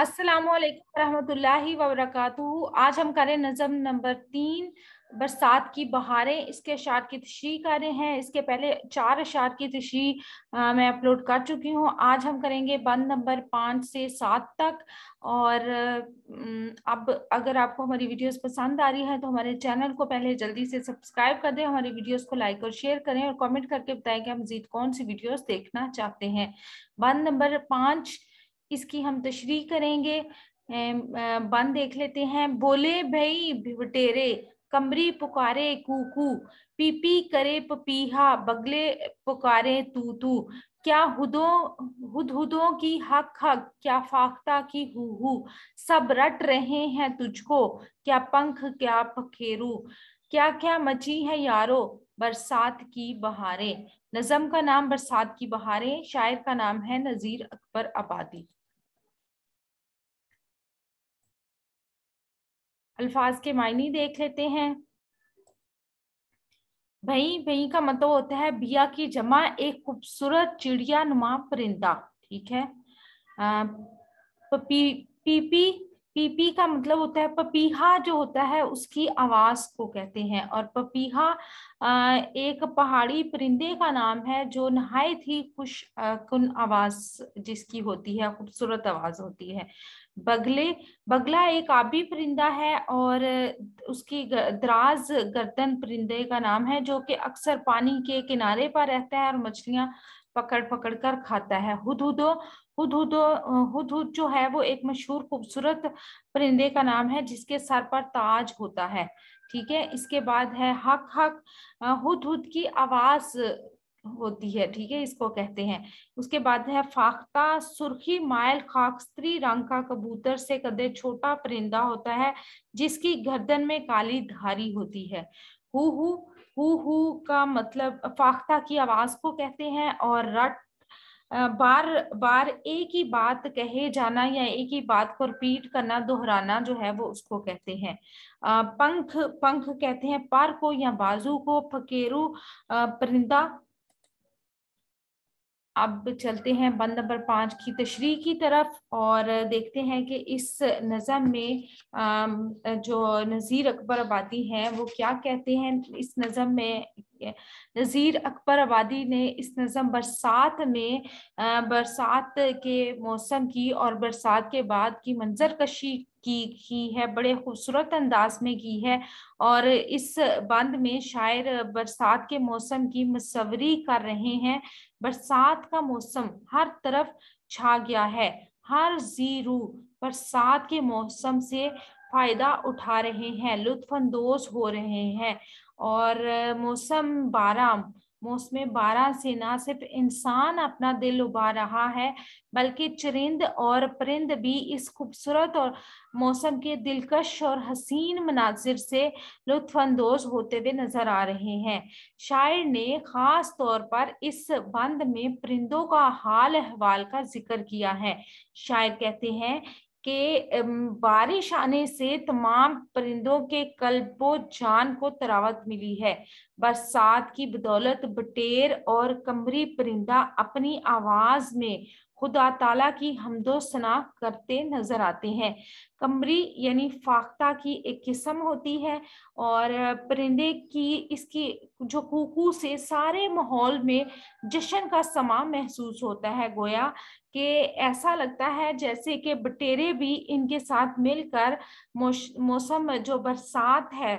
अस्सलाम वालेकुम वरहमतुल्लाहि आज हम करें नज़म नंबर तीन बरसात की बहारें इसके अशार की तशरी कर रहे हैं इसके पहले चार अशार की तशरी मैं अपलोड कर चुकी हूँ आज हम करेंगे बंद नंबर पाँच से सात तक और अब अगर आपको हमारी वीडियोस पसंद आ रही है तो हमारे चैनल को पहले जल्दी से सब्सक्राइब कर दें हमारी वीडियोस को लाइक और शेयर करें और कमेंट करके बताएं कि हम मजीद कौन सी वीडियोस देखना चाहते हैं बंद नंबर पाँच इसकी हम तशरी करेंगे बंद देख लेते हैं बोले भई भिवटेरे कमरी पुकारे कूकू पीपी करे पपीहा बगले पुकारे तू तू क्या हुदों हुदहुदों की हक हक क्या फाख्ता की हु हु सब रट रहे हैं तुझको क्या पंख क्या पखेरू क्या क्या मची है यारो बरसात की बहारे नज़म का नाम बरसात की बहारे शायर का नाम है नज़ीर अकबर आबादी अल्फाज के मायने देख लेते हैं भई भई का मतलब होता है बिया की जमा एक खूबसूरत चिड़िया नुमा परिंदा ठीक है पपी पीपी पी का मतलब होता है पपीहा जो होता है उसकी आवाज को कहते हैं और पपीहा एक पहाड़ी परिंदे का नाम है जो नहायत ही खुश कन कुन आवाज जिसकी होती है खूबसूरत आवाज होती है बगले बगला एक आबी परिंदा है और उसकी दराज गर्दन परिंदे का नाम है जो कि अक्सर पानी के किनारे पर रहता है और मछलियां पकड़ पकड़ कर खाता है हुदहुदो हुदहुदो हुदहुद जो है वो एक मशहूर खूबसूरत परिंदे का नाम है जिसके सर पर ताज होता है ठीक है इसके बाद है हक हक हुद हुद की आवाज होती है ठीक है इसको कहते हैं उसके बाद है फाख्ता सुर्खी मायल खाकस्त्री रंग का कबूतर से कदे छोटा परिंदा होता है जिसकी गर्दन में काली धारी होती है हु हु हु हु का मतलब फाख्ता की आवाज को कहते हैं और रट बार बार एक ही बात कहे जाना या एक ही बात को रिपीट करना दोहराना जो है वो उसको कहते हैं पंख पंख कहते हैं पार को या बाजू को फकेरू परिंदा अब चलते हैं बंद नंबर पाँच की तशरी की तरफ और देखते हैं कि इस नज़म में जो नज़ीर अकबर आबादी हैं वो क्या कहते हैं इस नज़म में नज़ीर अकबर आबादी ने इस नज़म बरसात में बरसात के मौसम की और बरसात के बाद की मंजर कशी की की है बड़े खूबसूरत अंदाज में की है और इस बंद में शायर बरसात के मौसम की मसवरी कर रहे हैं बरसात का मौसम हर तरफ छा गया है हर जीरो बरसात के मौसम से फायदा उठा रहे हैं लुत्फानंदोज हो रहे हैं और मौसम बारह मौसम बारह से ना सिर्फ इंसान अपना दिल उबा रहा है बल्कि चरिंद और परिंद भी इस खूबसूरत और मौसम के दिलकश और हसीन मनाजिर से लुफानंदोज होते हुए नजर आ रहे हैं शायर ने खास तौर पर इस बंद में परिंदों का हाल अहवाल का जिक्र किया है शायर कहते हैं कि बारिश आने से तमाम परिंदों के कल्बो जान को तरावत मिली है बरसात की बदौलत बटेर और कमरी परिंदा अपनी आवाज में खुदा ताला की हमदो सना करते नजर आते हैं कमरी यानी फाख्ता की एक किस्म होती है और परिंदे की इसकी जो कुकू से सारे माहौल में जश्न का समा महसूस होता है गोया कि ऐसा लगता है जैसे कि बटेरे भी इनके साथ मिलकर मौसम जो बरसात है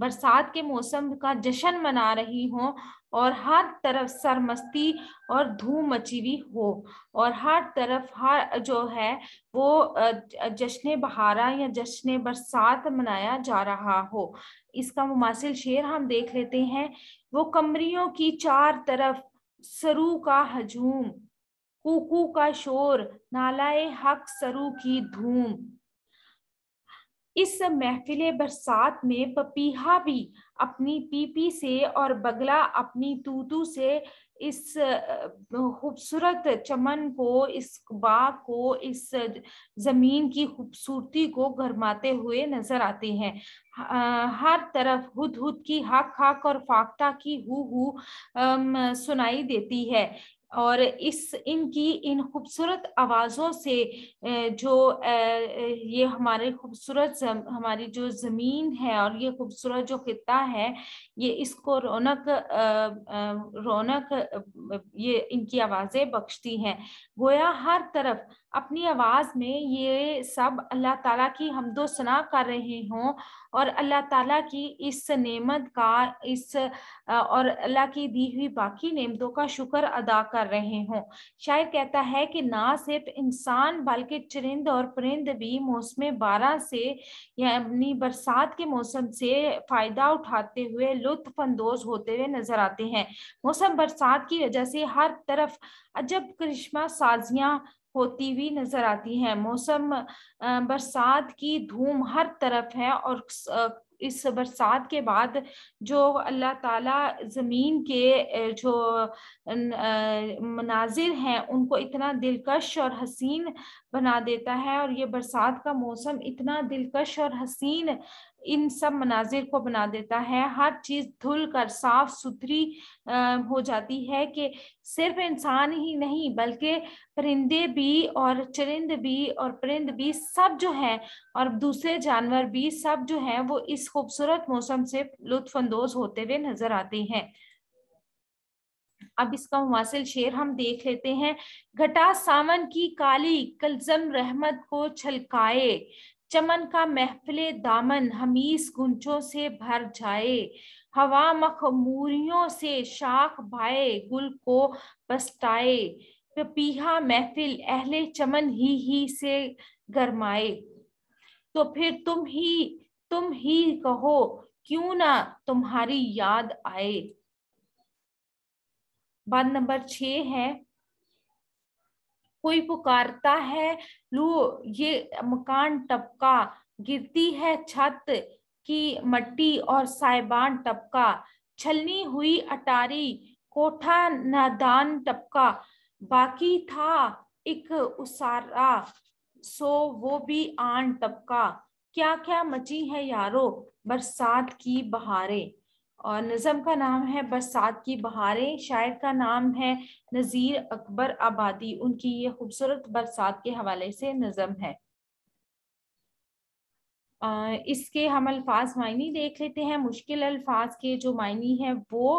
बरसात के मौसम का जश्न मना रही हो और हर तरफ सरमस्ती और धूम मची हुई हो और हर तरफ हर जो है वो जश्न बहारा या जश्न बरसात मनाया जा रहा हो इसका मुमासिल शेर हम देख लेते हैं वो कमरियों की चार तरफ सरू का हजूम कुकू का शोर नालाए हक सरू की धूम इस महफिल बरसात में पपीहा भी अपनी पीपी से और बगला अपनी तूतू से इस खूबसूरत चमन को इस बाग को इस जमीन की खूबसूरती को गरमाते हुए नजर आते हैं हर तरफ हुद हुद की हक हक और फाख्ता की हु हु सुनाई देती है और इस इनकी इन खूबसूरत आवाज़ों से जो ये हमारे खूबसूरत हमारी जो ज़मीन है और ये खूबसूरत जो खत्ता है ये इसको रौनक रौनक ये इनकी आवाज़ें बख्शती हैं गोया हर तरफ अपनी आवाज़ में ये सब अल्लाह ताला की हम दो सना कर रहे हों और अल्लाह ताला की इस नेमत का इस और अल्लाह की दी हुई बाकी नेमतों का शुक्र अदा कर रहे हों शायर कहता है कि ना सिर्फ इंसान बल्कि चरिंद और परिंद भी मौसम बारह से यानी बरसात के मौसम से फ़ायदा उठाते हुए लुत्फ अंदोज होते हुए नज़र आते हैं मौसम बरसात की वजह से हर तरफ अजब करिश्मा साजियां होती हुई नजर आती है मौसम बरसात की धूम हर तरफ है और इस बरसात के बाद जो अल्लाह ताला ज़मीन के जो मनाजिर हैं उनको इतना दिलकश और हसीन बना देता है और ये बरसात का मौसम इतना दिलकश और हसीन इन सब मनाजिर को बना देता है हर चीज़ धुल कर साफ सुथरी हो जाती है कि सिर्फ इंसान ही नहीं बल्कि परिंदे भी और चरिंद भी और परिंद भी सब जो हैं और दूसरे जानवर भी सब जो हैं वो इस खूबसूरत मौसम से लुत्फानंदोज होते हुए नजर आते हैं अब इसका मुसिल शेर हम देख लेते हैं घटा सावन की काली कलजम रहमत को छलकाए चमन का महफिल दामन हमीस गुंचों से भर जाए हवा मखमूरियों से शाख भाए गुल को पसताए पपीहा महफिल अहले चमन ही ही से गरमाए तो फिर तुम ही तुम ही कहो क्यों ना तुम्हारी याद आए बात नंबर छ है कोई पुकारता है लू ये मकान टपका गिरती है छत की मट्टी और साइबान टपका छलनी हुई अटारी कोठा नादान टपका बाकी था एक उसारा सो वो भी आन टपका क्या क्या मची है यारो बरसात की बहारें और नज़म का नाम है बरसात की बहारें शायर का नाम है नज़ीर अकबर आबादी उनकी ये खूबसूरत बरसात के हवाले से नज़म है आ, इसके हम अल्फाज मायने देख लेते हैं मुश्किल अल्फाज के जो मायने हैं वो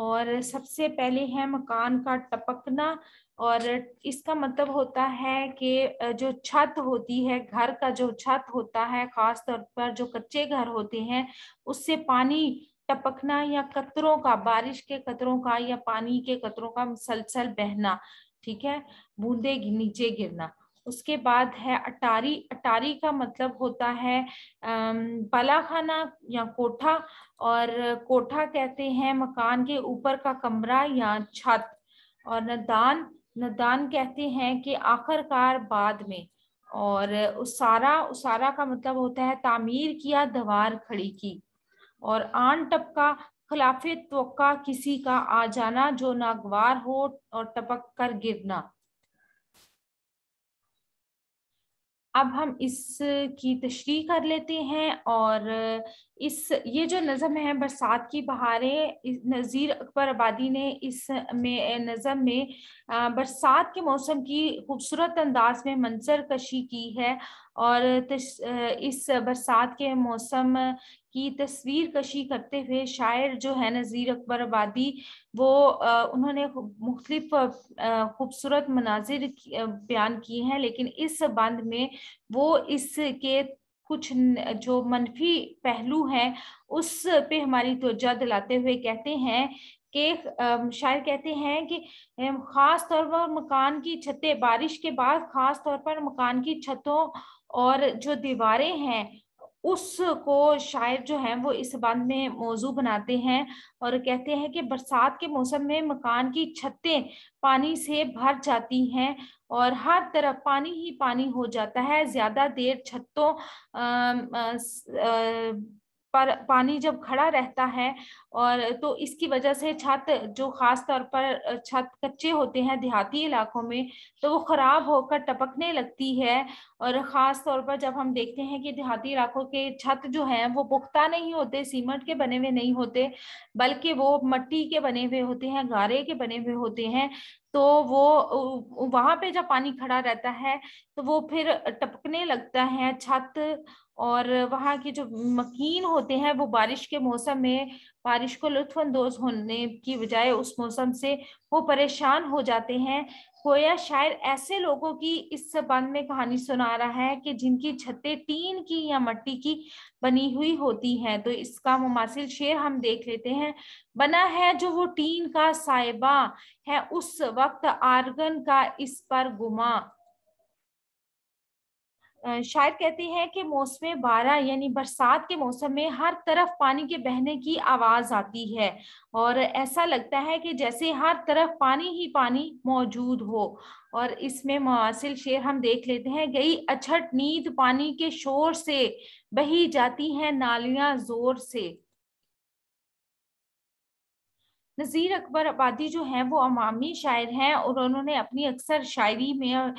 और सबसे पहले है मकान का टपकना और इसका मतलब होता है कि जो छत होती है घर का जो छत होता है खास तौर पर जो कच्चे घर होते हैं उससे पानी टपकना या कतरों का बारिश के कतरों का या पानी के कतरों का मुसलसल बहना ठीक है बूंदे नीचे गिरना उसके बाद है अटारी अटारी का मतलब होता है पलाखाना या कोठा और कोठा कहते हैं मकान के ऊपर का कमरा या छत और नदान नदान कहते हैं कि आखिरकार बाद में और उसारा उसारा का मतलब होता है तामीर किया दवार खड़ी की और आन टपका खिलाफे तो किसी का आ जाना जो नागवार हो और टपक कर गिरना अब हम इसकी तशरी कर लेते हैं और इस ये जो नज़म है बरसात की बहारें नज़ीर अकबर आबादी ने इस में नज़म में बरसात के मौसम की खूबसूरत अंदाज में मंसर कशी की है और इस बरसात के मौसम की तस्वीर कशी करते हुए शायर जो है नज़ीर अकबर आबादी वो आ, उन्होंने मुख्तलिफ खूबसूरत मनाजिर बयान किए हैं लेकिन इस बंद में वो इसके कुछ जो मनफी पहलू हैं उस पे हमारी तोजा दिलाते हुए कहते हैं कि शायर कहते हैं कि ख़ास तौर पर मकान की छतें बारिश के बाद ख़ास तौर पर मकान की छतों और जो दीवारें हैं उसको शायर जो है वो इस बात में मौजू बनाते हैं और कहते हैं कि बरसात के मौसम में मकान की छतें पानी से भर जाती हैं और हर तरफ पानी ही पानी हो जाता है ज़्यादा देर छतों पर पानी जब खड़ा रहता है और तो इसकी वजह से छत जो खास तौर पर छत कच्चे होते हैं देहाती इलाकों में तो वो ख़राब होकर टपकने लगती है और ख़ास तौर पर जब हम देखते हैं कि देहाती इलाकों के छत जो है वो पुख्ता नहीं होते सीमेंट के बने हुए नहीं होते बल्कि वो मट्टी के बने हुए होते हैं गारे के बने हुए होते हैं तो वो वहां पे जब पानी खड़ा रहता है तो वो फिर टपकने लगता है छत और वहाँ के जो मकीन होते हैं वो बारिश के मौसम में बारिश को लुत्फानदोज होने की बजाय उस मौसम से वो परेशान हो जाते हैं कोया शायर ऐसे लोगों की इस संबंध में कहानी सुना रहा है कि जिनकी छतें टीन की या मट्टी की बनी हुई होती हैं तो इसका मुमासिल शेर हम देख लेते हैं बना है जो वो टीन का साइबा है उस वक्त आर्गन का इस पर गुमा शायर कहते हैं कि मौसम बारह यानी बरसात के मौसम में हर तरफ पानी के बहने की आवाज़ आती है और ऐसा लगता है कि जैसे हर तरफ पानी ही पानी मौजूद हो और इसमें मुसिल शेर हम देख लेते हैं गई अछट नींद पानी के शोर से बही जाती हैं नालियां जोर से नज़ीर अकबर आबादी जो हैं वो अवामी शायर हैं और उन्होंने अपनी अक्सर शायरी में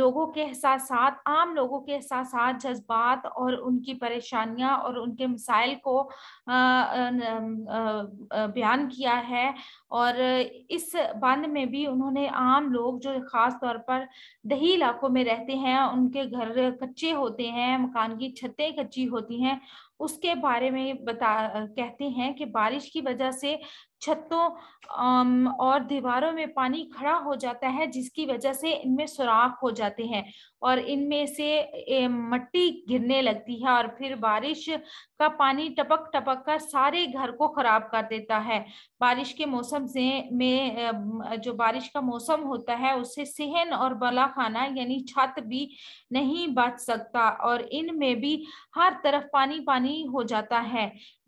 लोगों के एहसास आम लोगों के एहसास जज्बात और उनकी परेशानियां और उनके मसाइल को बयान किया है और इस बंद में भी उन्होंने आम लोग जो ख़ास तौर पर दही इलाकों में रहते हैं उनके घर कच्चे होते हैं मकान की छतें कच्ची होती हैं उसके बारे में बता कहते हैं कि बारिश की वजह से छतों और दीवारों में पानी खड़ा हो जाता है जिसकी वजह से इनमें सुराख हो जाते हैं और इनमें से मट्टी गिरने लगती है और फिर बारिश का पानी टपक टपक कर सारे घर को खराब कर देता है बारिश के मौसम से में जो बारिश का मौसम होता है उससे सहन और बला खाना यानी छत भी नहीं बच सकता और इनमें भी हर तरफ पानी पानी हो जाता है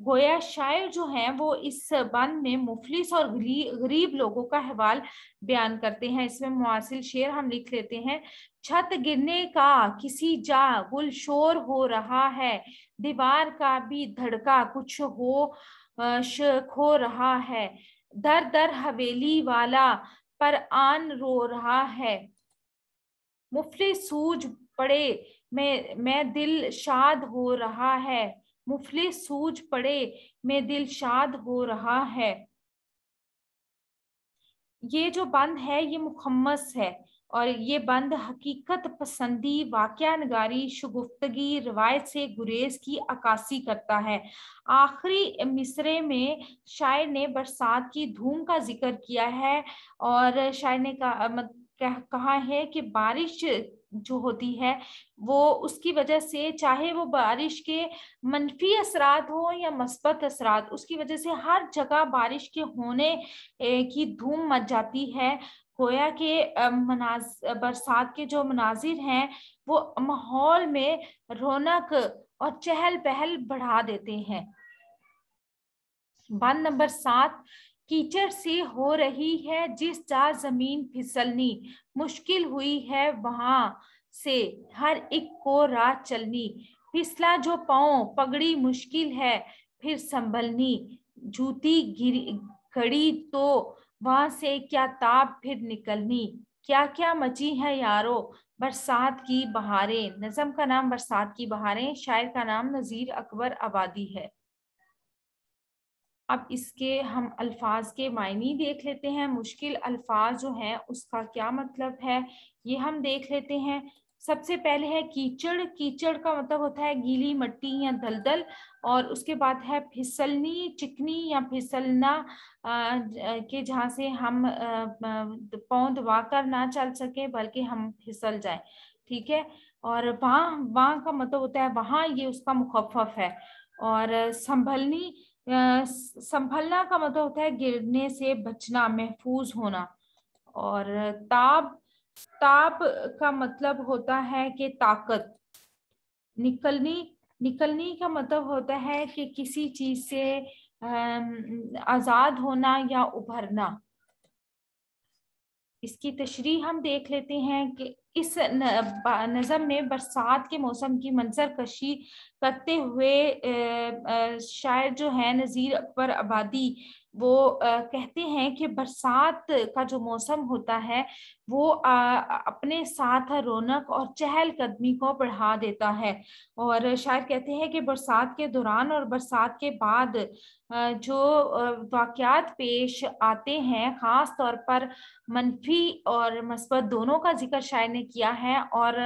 गोया शायर जो है वो इस बंद में मुफलिस और गरीब लोगों का अहवाल बयान करते हैं इसमें मुआसिल शेर हम लिख लेते हैं छत गिरने का किसी जा गुल शोर हो रहा है दीवार का भी धड़का कुछ हो खो रहा है दर दर हवेली वाला पर आन रो रहा है मुफले सूझ पड़े मैं मैं दिल शाद हो रहा है मुफले सूझ पड़े मैं दिल शाद हो रहा है ये जो बंद है ये मुखम्मस है और ये बंद हकीकत पसंदी वाक़ नगारी शगुफ्तगी रवायत से गुरेज की अकासी करता है आखिरी मिसरे में शायर ने बरसात की धूम का जिक्र किया है और शायर ने कहा, कहा है कि बारिश जो होती है वो उसकी वजह से चाहे वो बारिश के मनफी असरात हो या मस्बत असरात उसकी वजह से हर जगह बारिश के होने की धूम मच जाती है गोया के बरसात के जो मनाजिर हैं वो माहौल में रौनक और चहल पहल बढ़ा देते हैं बात नंबर सात कीचड़ से हो रही है जिस जा जमीन फिसलनी मुश्किल हुई है वहां से हर एक को रात चलनी फिसला जो पाओ पगड़ी मुश्किल है फिर संभलनी जूती गिरी घड़ी तो वहां से क्या ताप फिर निकलनी क्या क्या मची है यारो बरसात की बहारें नज़म का नाम बरसात की बहारें शायर का नाम नज़ीर अकबर आबादी है अब इसके हम अल्फाज के मायने देख लेते हैं मुश्किल अल्फाज जो हैं उसका क्या मतलब है ये हम देख लेते हैं सबसे पहले है कीचड़ कीचड़ का मतलब होता है गीली मट्टी या दलदल और उसके बाद है फिसलनी चिकनी या फिसलना के जहाँ से हम पाँव दबाकर ना चल सके बल्कि हम फिसल जाए ठीक है और वहाँ वहाँ का मतलब होता है वहाँ ये उसका मुखफ है और संभलनी संभलना का मतलब होता है गिरने से बचना महफूज होना और ताप ताप का मतलब होता है कि ताकत निकलनी निकलने का मतलब होता है कि किसी चीज से आजाद होना या उभरना इसकी तशरी हम देख लेते हैं कि इस नज़म में बरसात के मौसम की मंजर कशी करते हुए शायर जो है नज़ीर अकबर आबादी वो कहते हैं कि बरसात का जो मौसम होता है वो अपने साथ रौनक और चहलकदमी को बढ़ा देता है और शायर कहते हैं कि बरसात के दौरान और बरसात के बाद जो वाक़ात पेश आते हैं ख़ास तौर पर मनफी और मस्बत दोनों का जिक्र शायर ने किया है और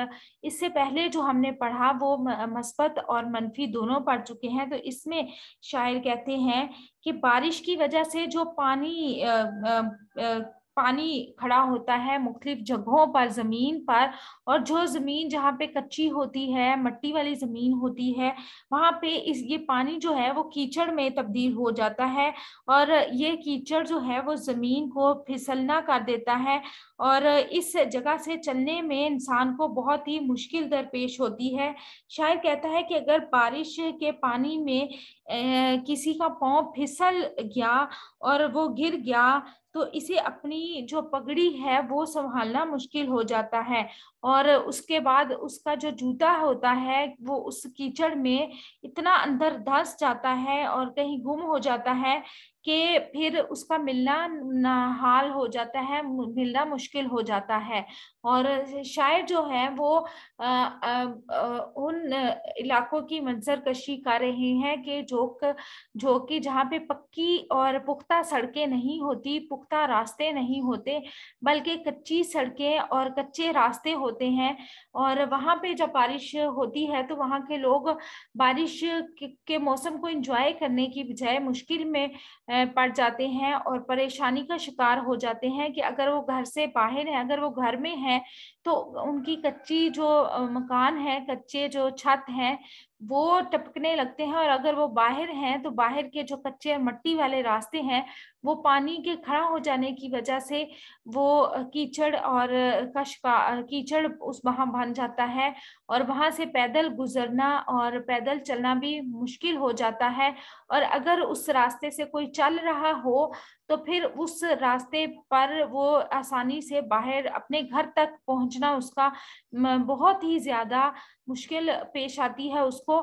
इससे पहले जो हमने पढ़ा वो मस्बत और मनफी दोनों पढ़ चुके हैं तो इसमें शायर कहते हैं कि बारिश की वजह से जो पानी आ, आ, आ, पानी खड़ा होता है मुख्तलिफ जगहों पर ज़मीन पर और जो ज़मीन जहाँ पे कच्ची होती है मट्टी वाली ज़मीन होती है वहाँ पे इस ये पानी जो है वो कीचड़ में तब्दील हो जाता है और ये कीचड़ जो है वो ज़मीन को फिसलना कर देता है और इस जगह से चलने में इंसान को बहुत ही मुश्किल दरपेश होती है शायर कहता है कि अगर बारिश के पानी में किसी का पाँव फिसल गया और वो गिर गया तो इसे अपनी जो पगड़ी है वो संभालना मुश्किल हो जाता है और उसके बाद उसका जो जूता होता है वो उस कीचड़ में इतना अंदर धस जाता है और कहीं गुम हो जाता है कि फिर उसका मिलना नाहाल हो जाता है मिलना मुश्किल हो जाता है और शायर जो है वो आ, आ, आ, उन इलाकों की मंजर कशी कर रहे हैं कि जो जो कि जहाँ पे पक्की और पुख्ता सड़कें नहीं होती पुख्ता रास्ते नहीं होते बल्कि कच्ची सड़कें और कच्चे रास्ते होते हैं और वहाँ पे जब बारिश होती है तो वहाँ के लोग बारिश के मौसम को इंजॉय करने की बजाय मुश्किल में पड़ जाते हैं और परेशानी का शिकार हो जाते हैं कि अगर वो घर से बाहर है अगर वो घर में है तो उनकी कच्ची जो मकान है कच्चे जो छत है वो टपकने लगते हैं और अगर वो बाहर हैं तो बाहर के जो कच्चे मट्टी वाले रास्ते हैं वो पानी के खड़ा हो जाने की वजह से वो कीचड़ और कश का कीचड़ उस वहाँ बन जाता है और वहाँ से पैदल गुजरना और पैदल चलना भी मुश्किल हो जाता है और अगर उस रास्ते से कोई चल रहा हो तो फिर उस रास्ते पर वो आसानी से बाहर अपने घर तक पहुंचना उसका बहुत ही ज़्यादा मुश्किल पेश आती है उसको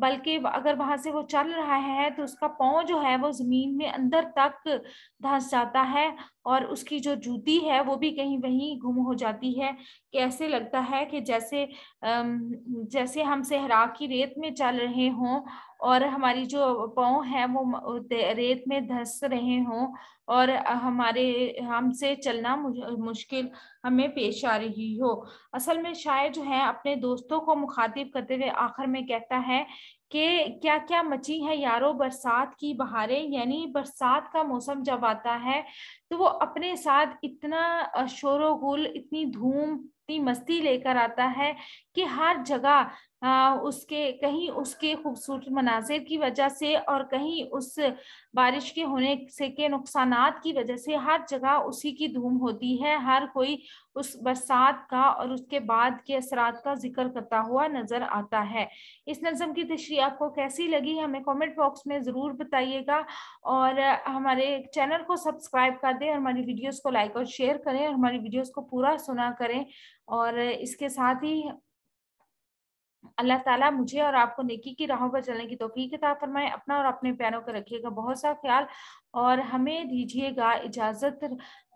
बल्कि अगर वहां से वो चल रहा है तो उसका पाँव जो है वो ज़मीन में अंदर तक धंस जाता है और उसकी जो जूती है वो भी कहीं वहीं गुम हो जाती है कैसे लगता है कि जैसे जैसे हम सहरा की रेत में चल रहे हों और हमारी जो पाँव है वो रेत में धस रहे हों और हमारे हमसे चलना मुश्किल हमें पेश आ रही हो असल में शायद जो है अपने दोस्तों को मुखातिब करते हुए आखिर में कहता है कि क्या क्या मची है यारो बरसात की बहारें यानी बरसात का मौसम जब आता है तो वो अपने साथ इतना शोर गुल इतनी धूम इतनी मस्ती लेकर आता है कि हर जगह उसके कहीं उसके खूबसूरत मनाजिर की वजह से और कहीं उस बारिश के होने से के नुकसान की वजह से हर जगह उसी की धूम होती है हर कोई उस बरसात का और उसके बाद के असरात का जिक्र करता हुआ नजर आता है इस नज़म की तशरी आपको कैसी लगी हमें कमेंट बॉक्स में ज़रूर बताइएगा और हमारे चैनल को सब्सक्राइब कर दें हमारी वीडियोस को लाइक और शेयर करें और हमारी वीडियोस को पूरा सुना करें और इसके साथ ही अल्लाह ताला मुझे और आपको नेकी की राहों पर चलने की तोफीक अता फरमाए अपना और अपने प्यारों का रखिएगा बहुत सा ख्याल और हमें दीजिएगा इजाज़त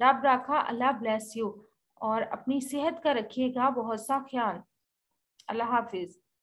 रब राखा अल्लाह ब्लेस यू और अपनी सेहत का रखिएगा बहुत सा ख्याल अल्लाह हाफिज़